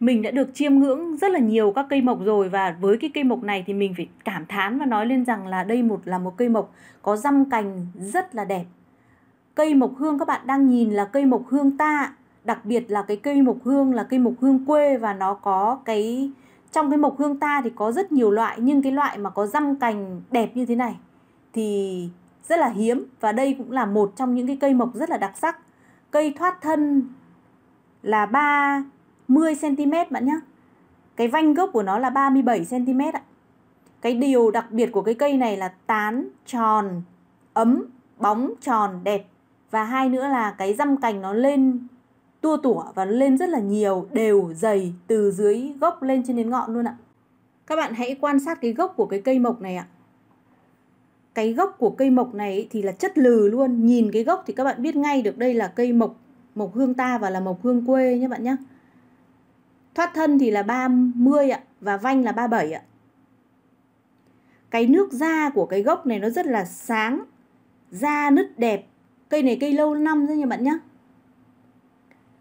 mình đã được chiêm ngưỡng rất là nhiều các cây mộc rồi và với cái cây mộc này thì mình phải cảm thán và nói lên rằng là đây một là một cây mộc có răm cành rất là đẹp. Cây mộc hương các bạn đang nhìn là cây mộc hương ta, đặc biệt là cái cây mộc hương là cây mộc hương quê và nó có cái trong cái mộc hương ta thì có rất nhiều loại nhưng cái loại mà có răm cành đẹp như thế này thì rất là hiếm và đây cũng là một trong những cái cây mộc rất là đặc sắc. Cây thoát thân là ba 10cm bạn nhá, Cái vanh gốc của nó là 37cm ạ Cái điều đặc biệt của cái cây này là tán tròn, ấm, bóng tròn, đẹp Và hai nữa là cái răm cành nó lên tua tủa và lên rất là nhiều, đều, dày từ dưới gốc lên trên đến ngọn luôn ạ Các bạn hãy quan sát cái gốc của cái cây mộc này ạ cái gốc của cây mộc này thì là chất lừ luôn nhìn cái gốc thì các bạn biết ngay được đây là cây mộc mộc hương ta và là mộc hương quê nhé bạn nhé Thoát thân thì là 30 ạ và vanh là 37 ạ. Cái nước da của cái gốc này nó rất là sáng, da nứt đẹp. Cây này cây lâu năm rồi nha bạn nhá.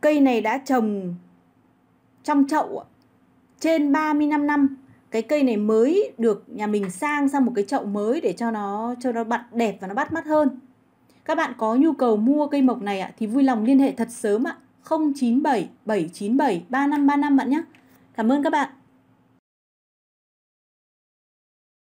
Cây này đã trồng trong chậu ạ. Trên 35 năm cái cây này mới được nhà mình sang sang một cái chậu mới để cho nó cho nó bạn đẹp và nó bắt mắt hơn. Các bạn có nhu cầu mua cây mộc này ạ thì vui lòng liên hệ thật sớm ạ. 0977973535 bạn nhé. Cảm ơn các bạn.